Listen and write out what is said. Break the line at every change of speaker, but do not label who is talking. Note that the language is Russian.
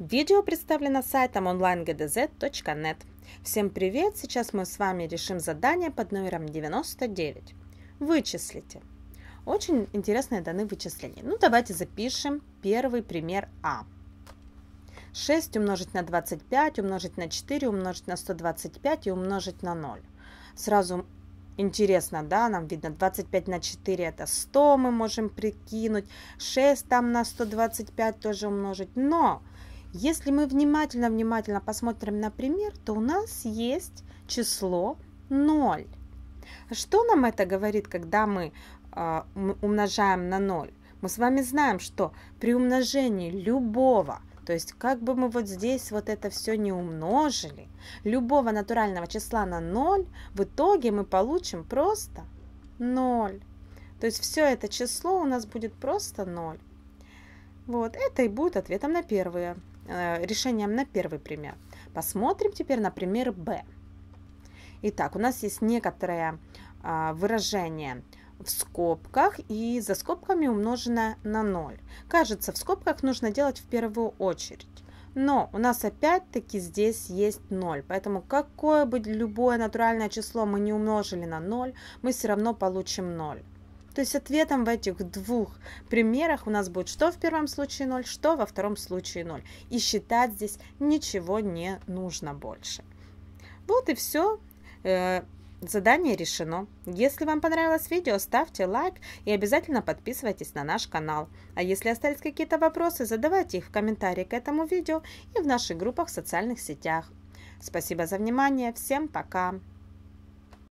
Видео представлено сайтом onlinegdz.net. Всем привет! Сейчас мы с вами решим задание под номером 99. Вычислите. Очень интересные даны вычисления. Ну, давайте запишем первый пример А. 6 умножить на 25, умножить на 4, умножить на 125 и умножить на 0. Сразу интересно, да, нам видно 25 на 4 это 100 мы можем прикинуть, 6 там на 125 тоже умножить, но если мы внимательно-внимательно посмотрим на пример, то у нас есть число 0. Что нам это говорит, когда мы э, умножаем на 0? Мы с вами знаем, что при умножении любого, то есть как бы мы вот здесь вот это все не умножили, любого натурального числа на 0, в итоге мы получим просто 0. То есть все это число у нас будет просто 0. Вот, это и будет ответом на первое. Э, решением на первый пример. Посмотрим теперь на пример Б. Итак, у нас есть некоторое а, выражение в скобках и за скобками умноженное на 0. Кажется, в скобках нужно делать в первую очередь. Но у нас опять-таки здесь есть 0, поэтому какое бы любое натуральное число мы не умножили на 0, мы все равно получим 0. То есть ответом в этих двух примерах у нас будет что в первом случае 0, что во втором случае 0. И считать здесь ничего не нужно больше. Вот и все. Э, задание решено. Если вам понравилось видео, ставьте лайк и обязательно подписывайтесь на наш канал. А если остались какие-то вопросы, задавайте их в комментарии к этому видео и в наших группах в социальных сетях. Спасибо за внимание. Всем пока.